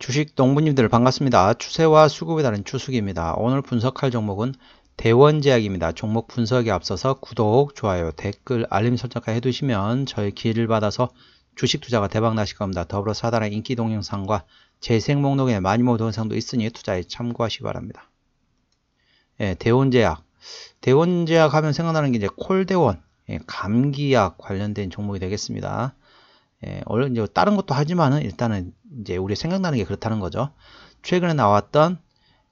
주식 농부님들 반갑습니다. 추세와 수급에 따른 추수기입니다. 오늘 분석할 종목은 대원제약입니다. 종목 분석에 앞서서 구독, 좋아요, 댓글, 알림 설정까지 해두시면 저희 기회를 받아서 주식 투자가 대박 나실 겁니다. 더불어 사단의 인기 동영상과 재생 목록에 많이 모은 영상도 있으니 투자에 참고하시기 바랍니다. 예, 대원제약. 대원제약 하면 생각나는 게 이제 콜대원, 예, 감기약 관련된 종목이 되겠습니다. 예, 이제 다른 것도 하지만은 일단은 이제 우리 생각나는 게 그렇다는 거죠. 최근에 나왔던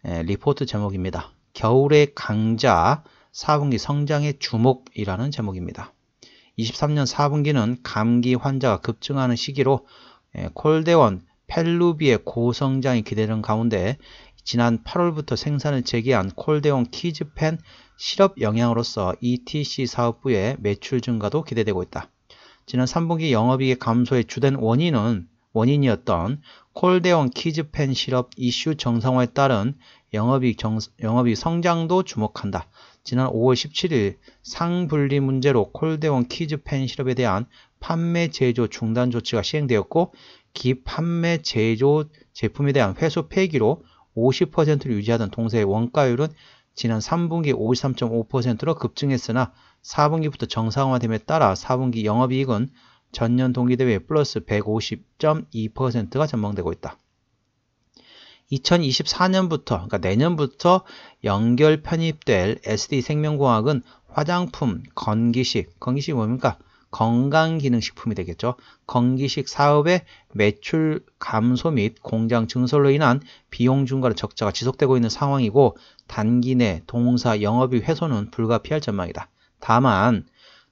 예, 리포트 제목입니다. 겨울의 강자 4분기 성장의 주목이라는 제목입니다. 23년 4분기는 감기 환자가 급증하는 시기로 예, 콜데원 펠루비의 고성장이 기대되는 가운데 지난 8월부터 생산을 재개한 콜데온 키즈펜 실업 영향으로서 ETC 사업부의 매출 증가도 기대되고 있다. 지난 3분기 영업이익 감소의 주된 원인은 원인이었던 콜데온 키즈팬 실업 이슈 정상화에 따른 영업이익, 영업이익 성장도 주목한다. 지난 5월 17일 상분리 문제로 콜데온 키즈팬 실업에 대한 판매 제조 중단 조치가 시행되었고 기판매 제조 제품에 대한 회수 폐기로 50%를 유지하던 동세의 원가율은 지난 3분기 53.5%로 급증했으나 4분기부터 정상화됨에 따라 4분기 영업이익은 전년 동기 대비 플러스 150.2%가 전망되고 있다. 2024년부터, 그러니까 내년부터 연결 편입될 SD생명공학은 화장품, 건기식, 건기식이 뭡니까? 건강기능식품이 되겠죠. 건기식 사업의 매출 감소 및 공장 증설로 인한 비용 증가로 적자가 지속되고 있는 상황이고 단기 내 동사 영업이 훼손은 불가피할 전망이다. 다만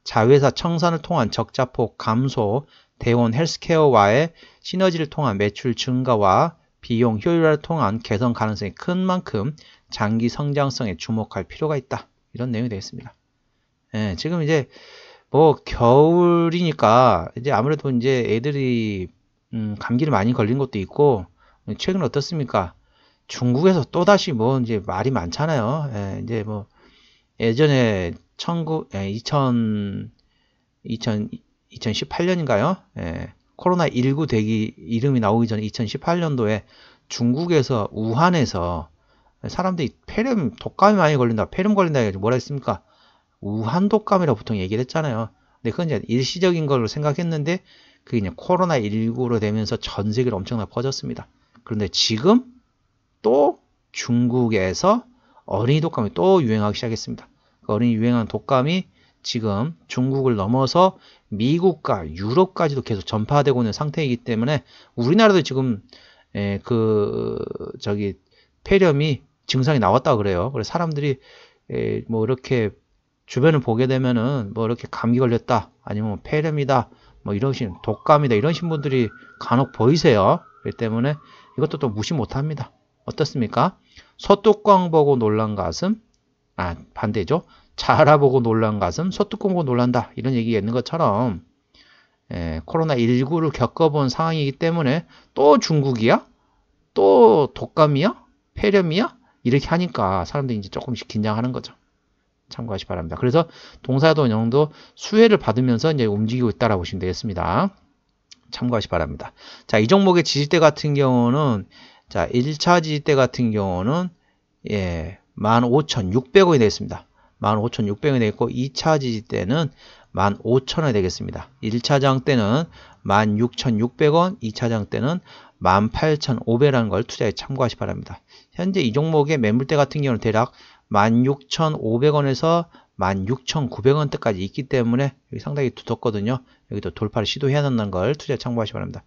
자회사 청산을 통한 적자폭 감소, 대원 헬스케어와의 시너지를 통한 매출 증가와 비용 효율화를 통한 개선 가능성이 큰 만큼 장기 성장성에 주목할 필요가 있다. 이런 내용이 되겠습니다. 예, 지금 이제 뭐 겨울이니까 이제 아무래도 이제 애들이 음, 감기를 많이 걸린 것도 있고 최근 어떻습니까? 중국에서 또다시 뭐 이제 말이 많잖아요. 예, 이제 뭐 예전에 19, 예, 2000, 2000, 2018년인가요? 예, 코로나19 대기 이름이 나오기 전에 2018년도에 중국에서 우한에서 사람들이 폐렴, 독감이 많이 걸린다, 폐렴 걸린다 해가지 뭐라 했습니까? 우한 독감이라고 보통 얘기를 했잖아요. 근데 그건 이제 일시적인 걸로 생각했는데 그게 이제 코로나19로 되면서 전 세계로 엄청나게 퍼졌습니다. 그런데 지금 또 중국에서 어린이 독감이 또 유행하기 시작했습니다. 그 어린이 유행한 독감이 지금 중국을 넘어서 미국과 유럽까지도 계속 전파되고 있는 상태이기 때문에 우리나라도 지금 에, 예, 그 저기 폐렴이 증상이 나왔다 그래요. 그래서 사람들이 에, 예, 뭐 이렇게 주변을 보게 되면은 뭐 이렇게 감기 걸렸다 아니면 뭐 폐렴이다 뭐 이런 신 독감이다 이런 신분들이 간혹 보이세요. 그렇기 때문에 이것도 또 무시 못합니다. 어떻습니까? 서독광 보고 놀란 가슴, 아 반대죠. 잘알아보고 놀란 가슴 소뚜껑 보고 놀란다 이런 얘기가 있는 것처럼 예, 코로나19를 겪어본 상황이기 때문에 또 중국이야? 또 독감이야? 폐렴이야? 이렇게 하니까 사람들이 이제 조금씩 긴장하는 거죠. 참고하시 기 바랍니다. 그래서 동사도형도 수혜를 받으면서 이제 움직이고 있다라고 보시면 되겠습니다. 참고하시 기 바랍니다. 자, 이 종목의 지지대 같은 경우는 자, 1차 지지대 같은 경우는 예, 15,600원이 되겠습니다. 15,600원이 되겠고 2차 지지 때는 15,000원이 되겠습니다. 1차 장 때는 16,600원, 2차 장 때는 18,500원이라는 걸 투자에 참고하시 바랍니다. 현재 이 종목의 매물대 같은 경우는 대략 16,500원에서 16,900원대까지 있기 때문에 여기 상당히 두텁거든요. 여기도 돌파를 시도해야 한다는 걸 투자에 참고하시 바랍니다.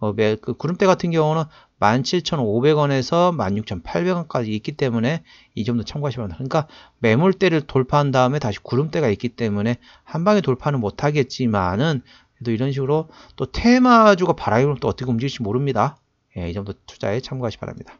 어, 그 구름대 같은 경우는 17,500원에서 16,800원까지 있기 때문에 이 점도 참고하시면 됩니다. 그러니까 매물대를 돌파한 다음에 다시 구름대가 있기 때문에 한 방에 돌파는 못하겠지만은 또 이런 식으로 또 테마주가 바라기로 또 어떻게 움직일지 모릅니다. 예, 이 점도 투자에 참고하시 기 바랍니다.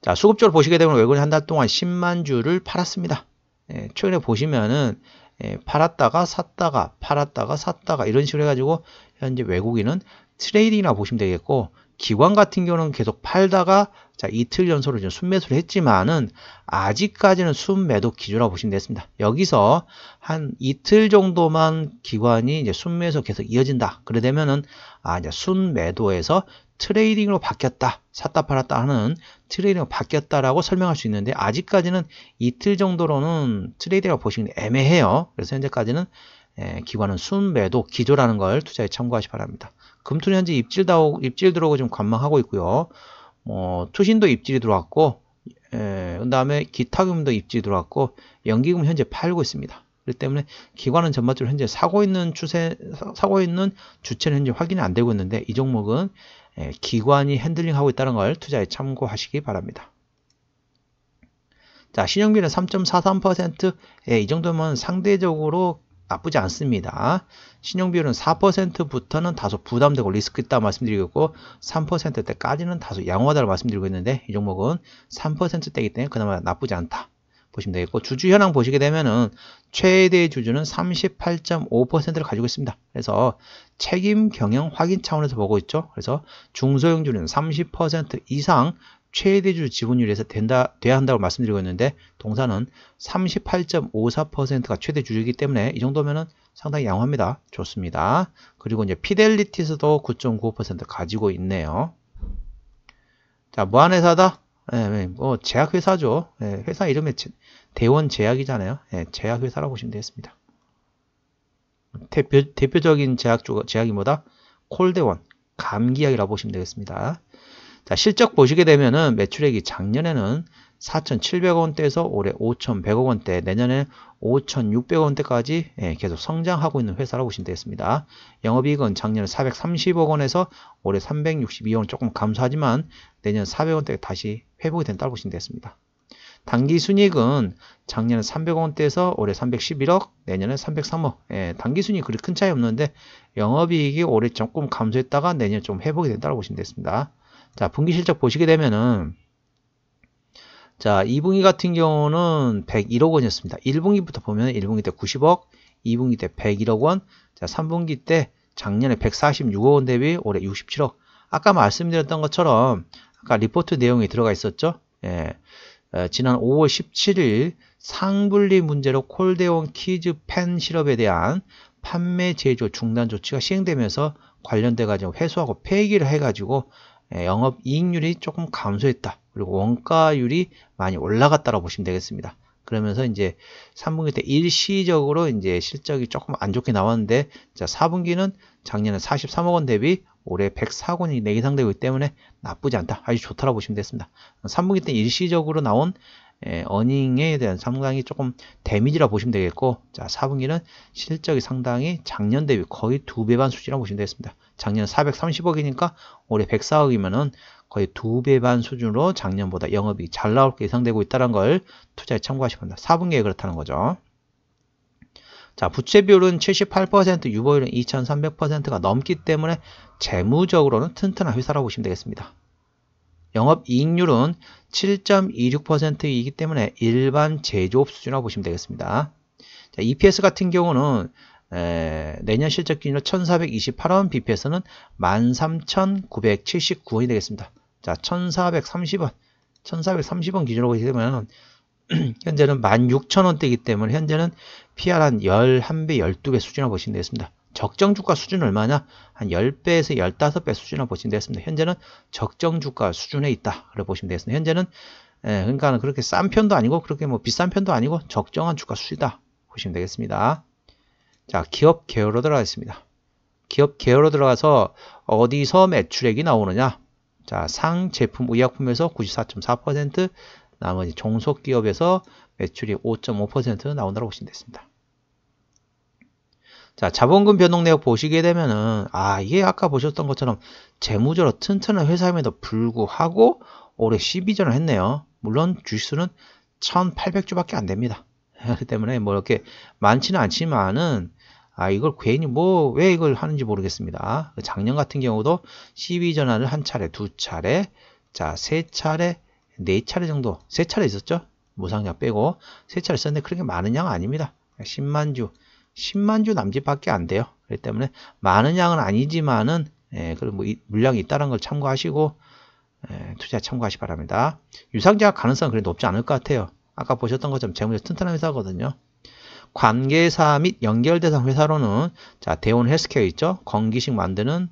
자, 수급적으로 보시게 되면 외국인 한 달 동안 10만 주를 팔았습니다. 예, 최근에 보시면은 예, 팔았다가 샀다가 팔았다가 샀다가 이런 식으로 해가지고 현재 외국인은 트레이딩이라 고 보시면 되겠고 기관 같은 경우는 계속 팔다가 자 이틀 연소로 지금 순매수를 했지만은 아직까지는 순매도 기준이라고 보시면 되겠습니다. 여기서 한 이틀 정도만 기관이 이제 순매수 계속 이어진다. 그래 되면은 아 이제 순매도에서 트레이딩으로 바뀌었다. 샀다 팔았다 하는 트레이딩으로 바뀌었다라고 설명할 수 있는데 아직까지는 이틀 정도로는 트레이딩이라고 보시면 애매해요. 그래서 현재까지는 예, 기관은 순매도 기조라는 걸 투자에 참고하시 바랍니다. 금투는 현재 입질 다 입질 들어오고 지금 관망하고 있고요. 뭐 투신도 입질이 들어왔고 예, 그 다음에 기타금도 입질이 들어왔고 연기금 현재 팔고 있습니다. 그렇기 때문에 기관은 전반적으로 현재 사고 있는 추세 사고 있는 주체는 현재 확인이 안 되고 있는데 이 종목은 예, 기관이 핸들링하고 있다는 걸 투자에 참고하시기 바랍니다. 자, 신용비는 3.43%, 예, 이 정도면 상대적으로 나쁘지 않습니다. 신용비율은 4%부터는 다소 부담되고 리스크 있다 말씀드리고 3%대까지는 다소 양호하다고 말씀드리고 있는데 이 종목은 3%대이기 때문에 그나마 나쁘지 않다. 보시면 되겠고 주주 현황 보시게 되면은 최대 주주는 38.5%를 가지고 있습니다. 그래서 책임 경영 확인 차원에서 보고 있죠. 그래서 중소형주는 30% 이상 최대주 지분율에서 된다, 돼야 한다고 말씀드리고 있는데 동사는 38.54%가 최대 주주이기 때문에 이 정도면은 상당히 양호합니다. 좋습니다. 그리고 이제 피델리티스도 9.95% 가지고 있네요. 자, 무한회사다? 뭐 예, 네, 뭐 제약회사죠. 네, 회사 이름이 대원 제약이잖아요. 네, 제약회사라고 보시면 되겠습니다. 대표, 대표적인 제약, 제약이 뭐다? 콜대원, 감기약이라고 보시면 되겠습니다. 자, 실적 보시게 되면은 매출액이 작년에는 4,700원대에서 올해 5,100원대, 내년에 5,600원대까지 예, 계속 성장하고 있는 회사라고 보시면 되겠습니다. 영업이익은 작년 에 430억 원에서 올해 362억 원 조금 감소하지만 내년 400원대 다시 회복이 된다고 보시면 되겠습니다. 단기 순이익은 작년에 300원대에서 올해 311억, 내년에 303억. 예, 단기 순이익 그리 큰 차이 없는데 영업이익이 올해 조금 감소했다가 내년 좀 회복이 된다고 보시면 되겠습니다. 자, 분기 실적 보시게 되면은 자, 2분기 같은 경우는 101억 원이었습니다. 1분기부터 보면 1분기 때 90억, 2분기 때 101억 원, 자, 3분기 때 작년에 146억 원 대비 올해 67억. 아까 말씀드렸던 것처럼 아까 리포트 내용이 들어가 있었죠. 예. 에, 어, 지난 5월 17일 상분리 문제로 콜데온 키즈 팬 시럽에 대한 판매 제조 중단 조치가 시행되면서 관련돼 가지고 회수하고 폐기를 해 가지고 예, 영업 이익률이 조금 감소했다. 그리고 원가율이 많이 올라갔다라고 보시면 되겠습니다. 그러면서 이제 3분기 때 일시적으로 이제 실적이 조금 안 좋게 나왔는데 자 4분기는 작년에 43억 원 대비 올해 104억 원이 내기상되기 고있 때문에 나쁘지 않다. 아주 좋다라고 보시면 되겠습니다. 3분기 때 일시적으로 나온 예, 어닝에 대한 상당히 조금 데미지라 보시면 되겠고 자 4분기는 실적이 상당히 작년 대비 거의 두 배 반 수준이라고 보시면 되겠습니다. 작년 430억이니까 올해 104억이면은 거의 두 배 반 수준으로 작년보다 영업이 잘 나올 게 예상되고 있다는 걸 투자에 참고하시면 됩니다. 4분기에 그렇다는 거죠. 자, 부채 비율은 78%, 유보율은 2,300%가 넘기 때문에 재무적으로는 튼튼한 회사라고 보시면 되겠습니다. 영업이익률은 7.26%이기 때문에 일반 제조업 수준이라고 보시면 되겠습니다. 자, EPS 같은 경우는 에, 내년 실적 기준으로 1,428원, BPS는 13,979원이 되겠습니다. 자, 1,430원, 1,430원 기준으로 보게 되면 현재는 16,000원대이기 때문에 현재는 PR 한 11배, 12배 수준이라고 보시면 되겠습니다. 적정 주가 수준 얼마냐? 한 10배에서 15배 수준을 보시면 되겠습니다. 현재는 적정 주가 수준에 있다. 그래 보시면 되겠습니다. 현재는 예, 그러니까 그렇게 싼 편도 아니고 그렇게 뭐 비싼 편도 아니고 적정한 주가 수준이다. 보시면 되겠습니다. 자, 기업 계열로 들어가겠습니다. 기업 계열로 들어가서 어디서 매출액이 나오느냐? 자, 상 제품 의약품에서 94.4%, 나머지 종속 기업에서 매출이 5.5% 나온다고 보시면 되겠습니다. 자, 자본금 변동 내역 보시게 되면은 아, 이게 아까 보셨던 것처럼 재무적으로 튼튼한 회사임에도 불구하고 올해 12전을 했네요. 물론 주수는 1,800주밖에 안 됩니다. 그렇기 때문에 뭐 이렇게 많지는 않지만은 아 이걸 괜히 뭐 왜 이걸 하는지 모르겠습니다. 작년 같은 경우도 12전화를 한 차례, 두 차례, 자 세 차례, 네 차례 정도, 세 차례 있었죠? 무상약 빼고 세 차례 썼는데 그렇게 많은 양 아닙니다. 10만 주, 10만 주 남짓밖에 안 돼요. 그렇기 때문에 많은 양은 아니지만은 예, 그런 뭐 물량이 있다는 걸 참고하시고 예, 투자 참고하시 바랍니다. 유상자 가능성 그래 높지 않을 것 같아요. 아까 보셨던 것처럼 재무제 튼튼한 회사거든요. 관계사 및 연결 대상 회사로는 자대원 헬스케어 있죠. 건기식 만드는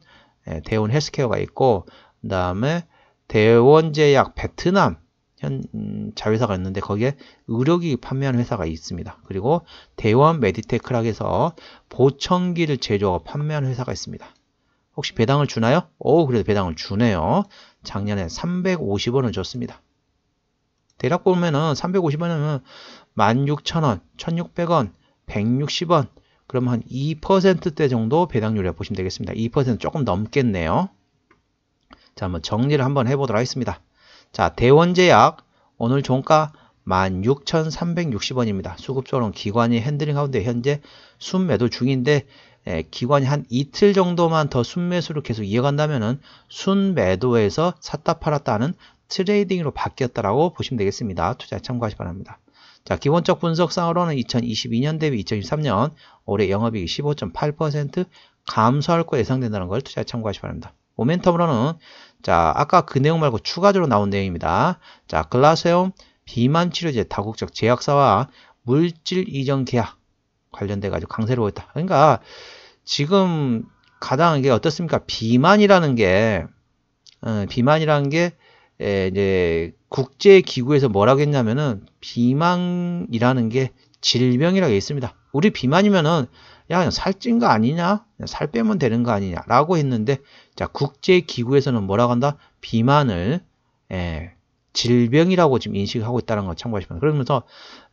예, 대원 헬스케어가 있고 그다음에 대원제약 베트남 현 음, 자회사가 있는데 거기에 의료기 판매하는 회사가 있습니다. 그리고 대원 메디테크락에서 보청기를 제조하고 판매하는 회사가 있습니다. 혹시 배당을 주나요? 오 그래도 배당을 주네요. 작년에 350원을 줬습니다. 대략 보면은 350원이면 16,000원, 1,600원, 160원 그러면 한 2%대 정도 배당률이라고 보시면 되겠습니다. 2% 조금 넘겠네요. 자, 한번 정리를 한번 해보도록 하겠습니다. 자, 대원제약 오늘 종가 16,360원입니다. 수급적으로는 기관이 핸들링 하운데 현재 순매도 중인데 예, 기관이 한 이틀 정도만 더 순매수를 계속 이어간다면은 순매도에서 샀다 팔았다 하는 트레이딩으로 바뀌었다라고 보시면 되겠습니다. 투자 참고하시 기 바랍니다. 자, 기본적 분석상으로는 2022년 대비 2023년 올해 영업이익 15.8% 감소할 거 예상된다는 걸 투자 참고하시 기 바랍니다. 모멘텀으로는 자 아까 그 내용 말고 추가적으로 나온 내용입니다. 자 글라세움 비만 치료제 다국적 제약사와 물질 이전 계약 관련돼 가지고 강세를 보였다. 그러니까 지금 가장 이게 어떻습니까? 비만이라는 게 어, 비만이라는 게 에, 이제 국제 기구에서 뭐라고 했냐면은 비만이라는 게 질병이라고 했습니다. 우리 비만이면은 야 살찐 거 아니냐? 살 빼면 되는 거 아니냐? 라고 했는데 자 국제기구에서는 뭐라고 한다? 비만을 예, 질병이라고 지금 인식하고 있다는 걸 참고하시면 그러면서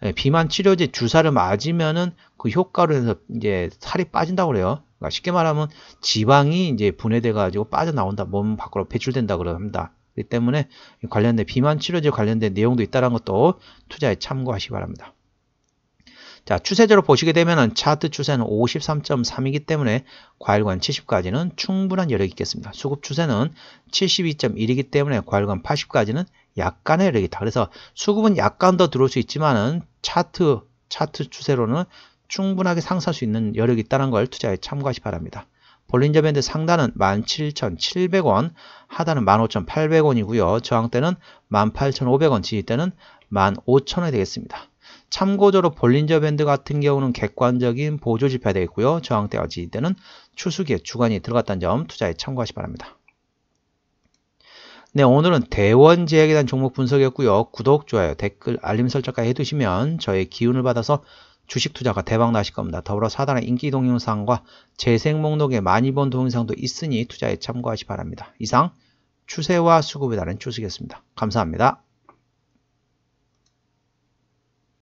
예, 비만 치료제 주사를 맞으면은 그 효과로 해서 이제 살이 빠진다고 그래요. 그러니까 쉽게 말하면 지방이 이제 분해돼 가지고 빠져나온다. 몸 밖으로 배출된다 그럽니다. 그렇기 때문에 관련된 비만 치료제 관련된 내용도 있다는 것도 투자에 참고하시기 바랍니다. 자, 추세대로 보시게 되면은 차트 추세는 53.3이기 때문에 과일관 70까지는 충분한 여력이 있겠습니다. 수급 추세는 72.1이기 때문에 과일관 80까지는 약간의 여력이 있다. 그래서 수급은 약간 더 들어올 수 있지만은 차트 차트 추세로는 충분하게 상승할 수 있는 여력이 있다는 걸 투자에 참고하시 바랍니다. 볼린저 밴드 상단은 17,700원, 하단은 15,800원이고요. 저항대는 18,500원, 지지대는 15,000원이 되겠습니다. 참고적으로 볼린저 밴드 같은 경우는 객관적인 보조 지표가 되겠고요. 저항대 어지 때는 추수기에 주관이 들어갔다는 점 투자에 참고하시 기 바랍니다. 네, 오늘은 대원 제약에 대한 종목 분석이었고요. 구독, 좋아요, 댓글, 알림 설정까지 해두시면 저의 기운을 받아서 주식 투자가 대박 나실 겁니다. 더불어 사단의 인기 동영상과 재생 목록에 많이 본 동영상도 있으니 투자에 참고하시 기 바랍니다. 이상 추세와 수급에 따른 추식이었습니다 감사합니다.